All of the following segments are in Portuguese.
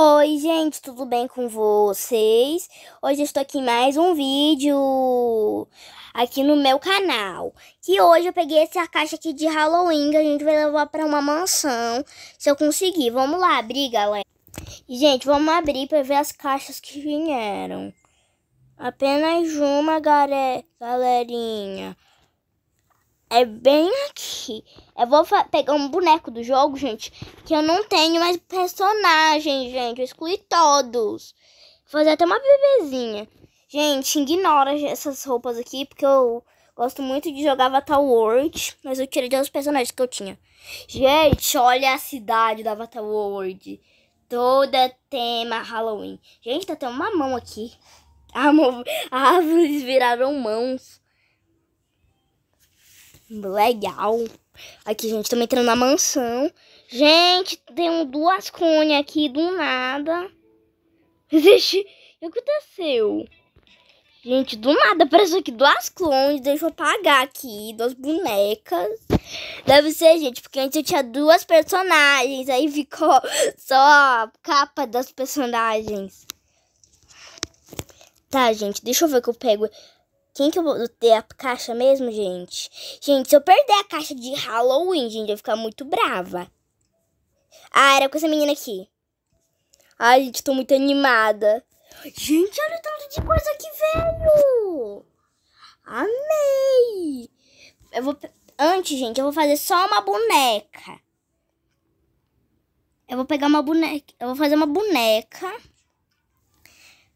Oi, gente, tudo bem com vocês? Hoje eu estou aqui em mais um vídeo aqui no meu canal. Que hoje eu peguei essa caixa aqui de Halloween, que a gente vai levar para uma mansão, se eu conseguir. Vamos lá abrir, galera. E, gente, vamos abrir para ver as caixas que vieram. Apenas uma, galerinha. É bem aqui. Eu vou pegar um boneco do jogo, gente, que eu não tenho mais personagem, gente. Eu excluí todos. Vou fazer até uma bebezinha. Gente, ignora essas roupas aqui, porque eu gosto muito de jogar Avatar World, mas eu tirei os personagens que eu tinha. Gente, olha a cidade da Avatar World. Toda tema Halloween. Gente, tá até uma mão aqui. Amor, árvores viraram mãos. Legal. Aqui, gente, também entrando na mansão. Gente, tem um duas cones aqui do nada. Gente, o que aconteceu? Gente, do nada apareceu aqui duas clones. Deixa eu apagar aqui. Duas bonecas. Deve ser, gente, porque antes eu tinha duas personagens. Aí ficou só a capa das personagens. Tá, gente, deixa eu ver que eu pego quem que eu vou ter a caixa mesmo, gente? Gente, se eu perder a caixa de Halloween, gente, eu vou ficar muito brava. Ah, era com essa menina aqui. Ai, gente, tô muito animada. Gente, olha o tanto de coisa que veio! Amei! Eu vou... Antes, gente, eu vou fazer só uma boneca. Eu vou pegar uma boneca... Eu vou fazer uma boneca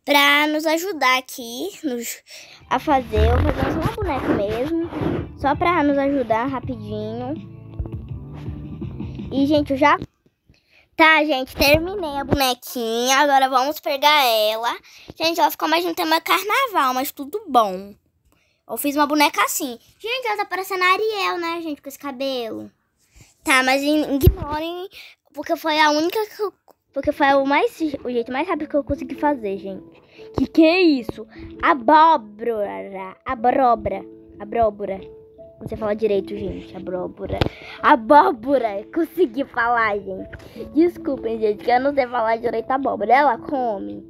para nos ajudar aqui nos, a fazer. Eu vou fazer uma boneca mesmo, só para nos ajudar rapidinho. E, gente, eu já... Tá, gente, terminei a bonequinha, agora vamos pegar ela. Gente, ela ficou mais no tema carnaval, mas tudo bom. Eu fiz uma boneca assim. Gente, ela tá parecendo a Ariel, né, gente, com esse cabelo. Tá, mas ignorem, porque foi a única que eu porque foi o, mais, o jeito mais rápido que eu consegui fazer, gente. Que que é isso? Abóbora. Abóbora. Abóbora. Não sei falar direito, gente. Abóbora. Abóbora. Consegui falar, gente. Desculpem, gente, que eu não sei falar direito a abóbora. Ela come.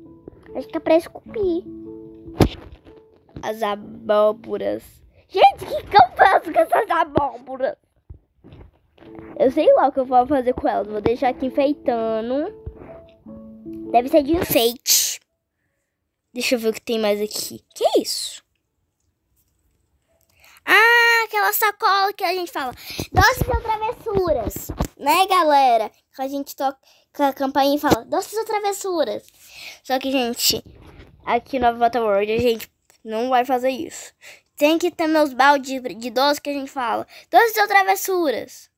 Acho que é pra esculpir. As abóboras. Gente, que que eu faço com essas abóboras? Eu sei lá o que eu vou fazer com elas. Vou deixar aqui enfeitando. Deve ser de enfeite. Deixa eu ver o que tem mais aqui. Que é isso? Ah, aquela sacola que a gente fala. Doces ou travessuras. Né, galera? Que a gente toca a campainha e fala, doces ou travessuras. Só que, gente, aqui no Avata World a gente não vai fazer isso. Tem que ter meus baldes de doce que a gente fala. Doces ou travessuras.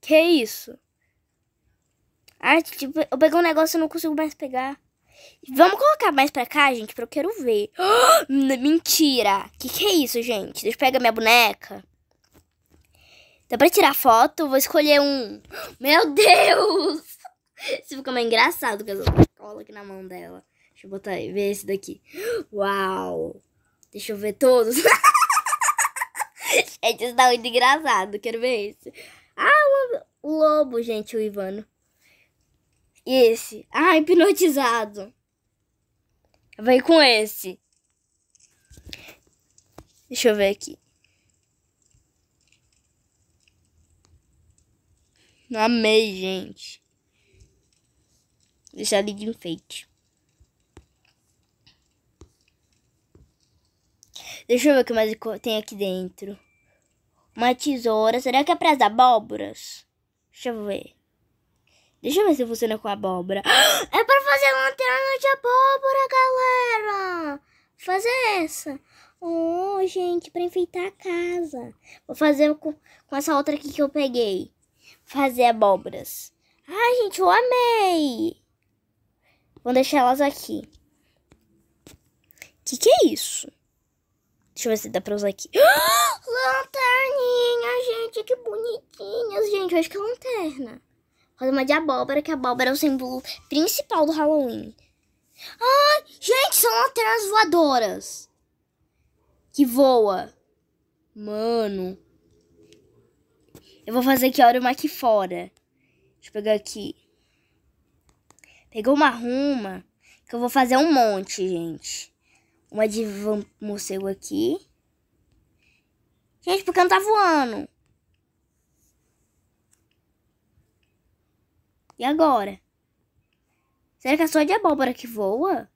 Que é isso? Ah, tipo, eu peguei um negócio e não consigo mais pegar. Vamos colocar mais pra cá, gente, pra eu quero ver. Oh, mentira! Que que é isso, gente? Deixa eu pegar minha boneca. Dá pra tirar foto? Vou escolher um. Meu Deus! Isso ficou meio engraçado com essa cola aqui na mão dela. Deixa eu botar aí, ver esse daqui. Uau! Deixa eu ver todos. gente, isso tá muito engraçado. Quero ver esse. Ah, o lobo, gente, o Ivano. Esse. Ah, hipnotizado. vai com esse. Deixa eu ver aqui. Amei, gente. Deixar ali de enfeite. Deixa eu ver o que mais tem aqui dentro. Uma tesoura. Será que é para as abóboras? Deixa eu ver. Deixa eu ver se funciona com abóbora. É pra fazer lanterna de abóbora, galera! Vou fazer essa. Oh, gente, pra enfeitar a casa. Vou fazer com, com essa outra aqui que eu peguei. Fazer abóboras. Ai, gente, eu amei! Vou deixar elas aqui. Que que é isso? Deixa eu ver se dá pra usar aqui. lanterninha, gente, que bonitinhas, gente. Eu acho que é lanterna. Forma de abóbora, que a abóbora é o símbolo principal do Halloween. Ai, gente, são lanternas voadoras. Que voa. Mano. Eu vou fazer que hora uma aqui fora. Deixa eu pegar aqui. Pegou uma ruma. Que eu vou fazer um monte, gente. Uma de morcego aqui. Gente, porque não tá voando. E agora? Será que é só de abóbora que voa?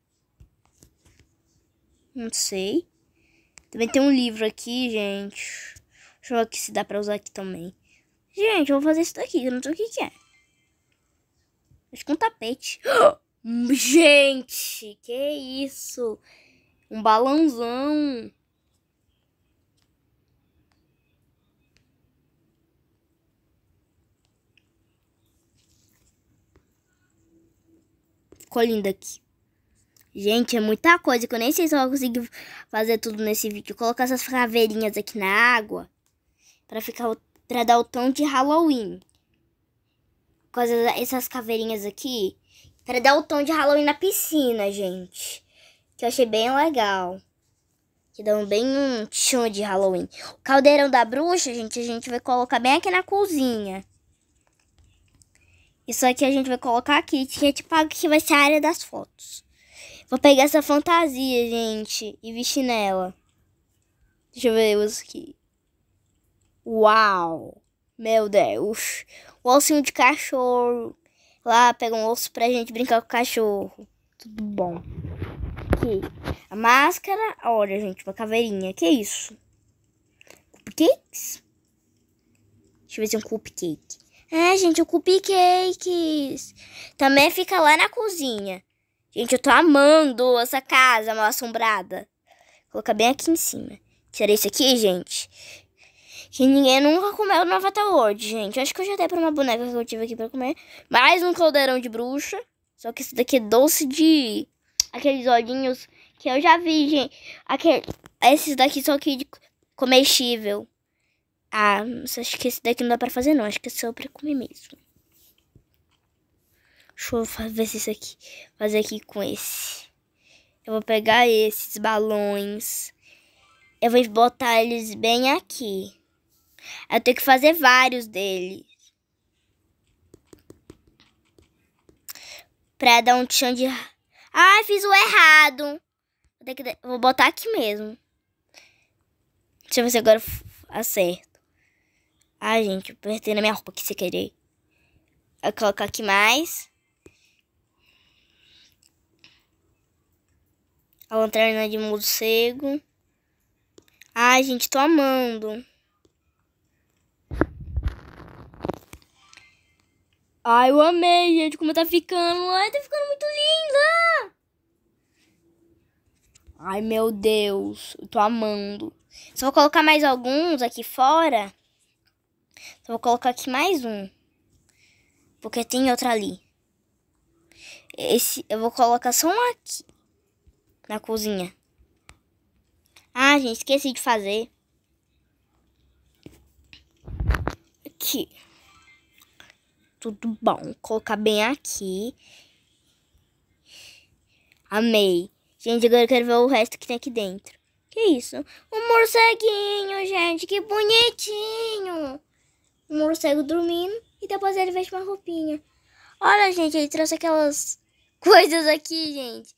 Não sei. Também tem um livro aqui, gente. Deixa eu ver aqui se dá pra usar aqui também. Gente, eu vou fazer isso daqui, eu não sei o que que é. Acho que é um tapete. Gente, que isso? Um balãozão. ficou lindo aqui. Gente, é muita coisa que eu nem sei se eu vou conseguir fazer tudo nesse vídeo. Colocar essas caveirinhas aqui na água para ficar para dar o tom de Halloween. Com essas caveirinhas aqui para dar o tom de Halloween na piscina, gente. Que eu achei bem legal. Que dão bem um tchum de Halloween. O caldeirão da bruxa, gente, a gente vai colocar bem aqui na cozinha. Isso aqui a gente vai colocar aqui, que ticket pago, que vai ser a área das fotos. Vou pegar essa fantasia, gente, e vestir nela. Deixa eu ver isso aqui. Uau! Meu Deus! O osso de cachorro. Lá pega um osso pra gente brincar com o cachorro. Tudo bom. Aqui. A máscara. Olha, gente, uma caveirinha. Que isso? Cupcakes? Deixa eu ver se é um cupcake. É, gente, o cupcakes. Também fica lá na cozinha. Gente, eu tô amando essa casa mal assombrada. Vou colocar bem aqui em cima. Tirei isso aqui, gente. Que ninguém nunca comeu no Avatar World, gente. Acho que eu já dei pra uma boneca que eu tive aqui pra comer. Mais um caldeirão de bruxa. Só que esse daqui é doce de... Aqueles olhinhos que eu já vi, gente. Aquele... Esses daqui são aqui de comestível. Ah, acho que esse daqui não dá pra fazer não. Acho que é só pra comer mesmo. Deixa eu ver se isso aqui. Fazer aqui com esse. Eu vou pegar esses balões. Eu vou botar eles bem aqui. Eu tenho que fazer vários deles. Pra dar um tchan de... ai fiz o errado. Vou, Vou botar aqui mesmo. Deixa eu ver se agora acerto. Ai, gente, eu apertei na minha roupa que você querer. Eu colocar aqui mais. A lanterna de morcego. Ai, gente, tô amando. Ai, eu amei, gente, como tá ficando. Ai, tá ficando muito linda. Ai, meu Deus, eu tô amando. Só vou colocar mais alguns aqui fora. Então, vou colocar aqui mais um. Porque tem outro ali. Esse, eu vou colocar só um aqui. Na cozinha. Ah, gente, esqueci de fazer. Aqui. Tudo bom. Vou colocar bem aqui. Amei. Gente, agora eu quero ver o resto que tem aqui dentro. Que isso? Um morceguinho, gente. Que bonitinho um morcego dormindo e depois ele veste uma roupinha. Olha, gente, ele trouxe aquelas coisas aqui, gente.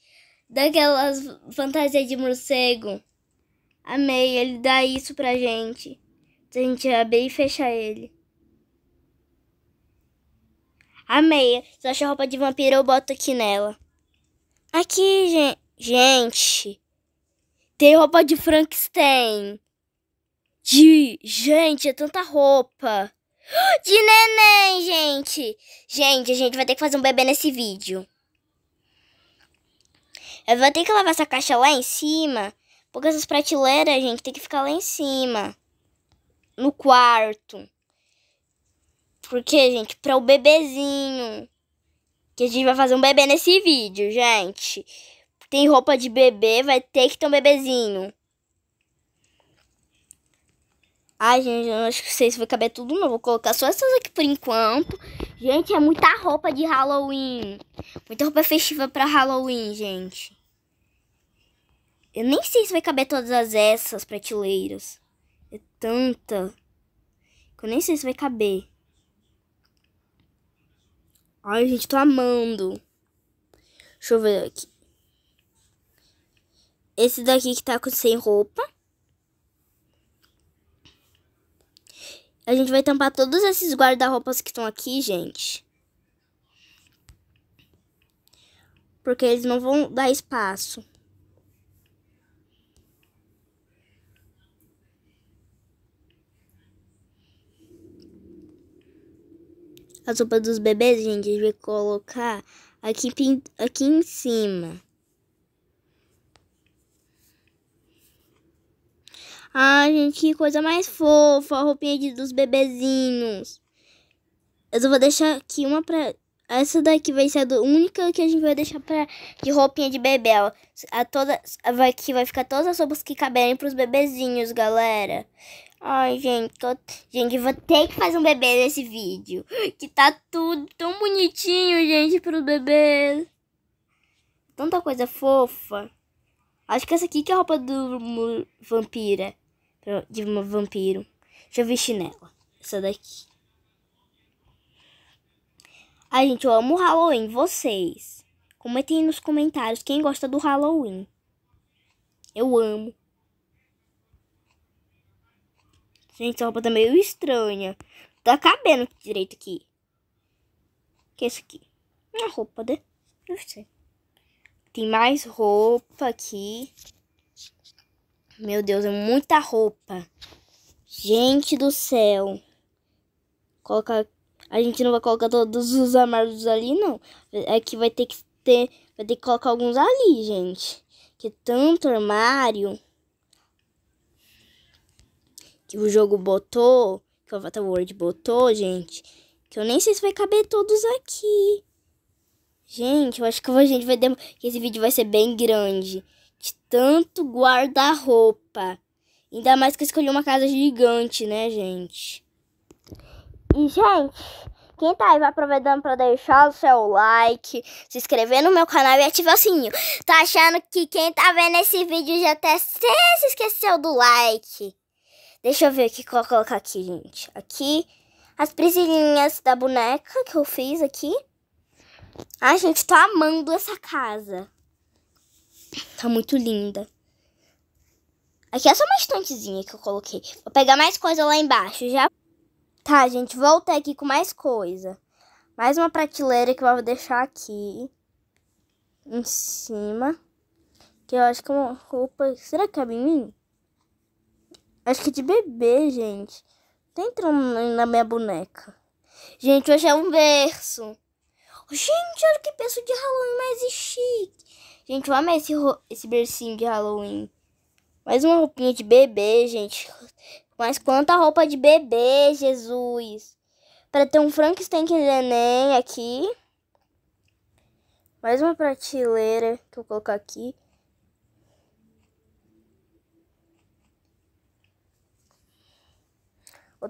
Daquelas fantasias de morcego. Amei, ele dá isso pra gente. A gente abrir e fechar ele. Amei. Se eu achar roupa de vampiro, eu boto aqui nela. Aqui, gente. Gente. Tem roupa de Frankenstein. De... Gente, é tanta roupa. De neném, gente. Gente, a gente vai ter que fazer um bebê nesse vídeo. Eu vou ter que lavar essa caixa lá em cima. Porque essas prateleiras, gente, tem que ficar lá em cima. No quarto. Porque, gente, para o bebezinho. Que a gente vai fazer um bebê nesse vídeo, gente. Tem roupa de bebê, vai ter que ter um bebezinho. Ai, gente, eu acho que sei se vai caber tudo, não. Vou colocar só essas aqui por enquanto. Gente, é muita roupa de Halloween. Muita roupa festiva pra Halloween, gente. Eu nem sei se vai caber todas essas prateleiras. É tanta. Que eu nem sei se vai caber. Ai, gente, tô amando. Deixa eu ver aqui. Esse daqui que tá com sem roupa. A gente vai tampar todos esses guarda-roupas que estão aqui, gente. Porque eles não vão dar espaço. As roupas dos bebês, gente, a gente vai colocar aqui, aqui em cima. Ai, gente, que coisa mais fofa. A roupinha de, dos bebezinhos. Eu só vou deixar aqui uma pra... Essa daqui vai ser a única que a gente vai deixar pra... De roupinha de bebê, ó. A toda... vai, que vai ficar todas as roupas que caberem pros bebezinhos, galera. Ai, gente, tô... gente, vou ter que fazer um bebê nesse vídeo. Que tá tudo tão bonitinho, gente, pros bebês. Tanta coisa fofa. Acho que essa aqui que é a roupa do vampira de um vampiro. Já vestir nela, Essa daqui. Ai, gente, eu amo Halloween. Vocês. Comentem nos comentários quem gosta do Halloween. Eu amo. Gente, essa roupa tá meio estranha. Tá cabendo direito aqui. O que é isso aqui? Uma roupa, né? Não sei. Tem mais roupa aqui. Meu Deus, é muita roupa. Gente do céu. Coloca... A gente não vai colocar todos os armários ali, não. É que vai ter que ter... Vai ter que colocar alguns ali, gente. Que tanto armário... Que o jogo botou... Que o Avatar World botou, gente. Que eu nem sei se vai caber todos aqui. Gente, eu acho que a gente vai... que Esse vídeo vai ser bem grande de tanto guarda-roupa. Ainda mais que eu escolhi uma casa gigante, né, gente? E, gente, quem tá aí vai aproveitando pra deixar o seu like, se inscrever no meu canal e ativar o sininho. Tá achando que quem tá vendo esse vídeo já até se esqueceu do like? Deixa eu ver aqui, qual colocar aqui, gente. Aqui, as presilhinhas da boneca que eu fiz aqui. Ai, gente, tô amando essa casa. Tá muito linda. Aqui é só uma estantezinha que eu coloquei. Vou pegar mais coisa lá embaixo, já. Tá, gente, voltei aqui com mais coisa. Mais uma prateleira que eu vou deixar aqui. Em cima. Que eu acho que é uma roupa... Será que cabe em mim? Acho que é de bebê, gente. Tá entrando na minha boneca. Gente, hoje é um berço. Gente, olha que peço de Halloween mais é chique. Gente, eu amei esse, esse bercinho de Halloween. Mais uma roupinha de bebê, gente. Mas quanta roupa de bebê, Jesus. Para ter um Frankenstein de neném aqui. Mais uma prateleira que eu vou colocar aqui.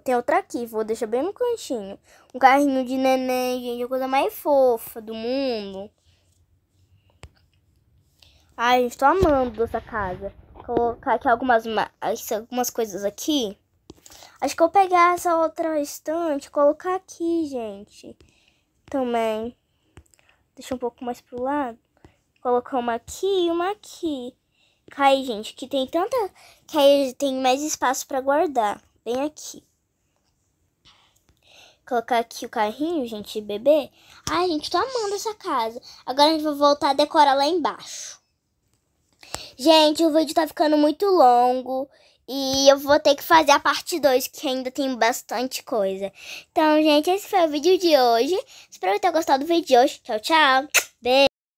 Tem outra aqui, vou deixar bem no cantinho. Um carrinho de neném, gente, é a coisa mais fofa do mundo. Ai, gente, tô amando essa casa. Vou colocar aqui algumas, algumas coisas aqui. Acho que eu vou pegar essa outra estante e colocar aqui, gente. Também. Deixa um pouco mais pro lado. Colocar uma aqui e uma aqui. Cai, gente, que tem tanta... Que aí tem mais espaço pra guardar. Bem aqui. Colocar aqui o carrinho, gente, bebê. Ai, gente, tô amando essa casa. Agora a gente vai voltar a decorar lá embaixo. Gente, o vídeo tá ficando muito longo e eu vou ter que fazer a parte 2, que ainda tem bastante coisa. Então, gente, esse foi o vídeo de hoje. Espero que tenham gostado do vídeo de hoje. Tchau, tchau. Beijo.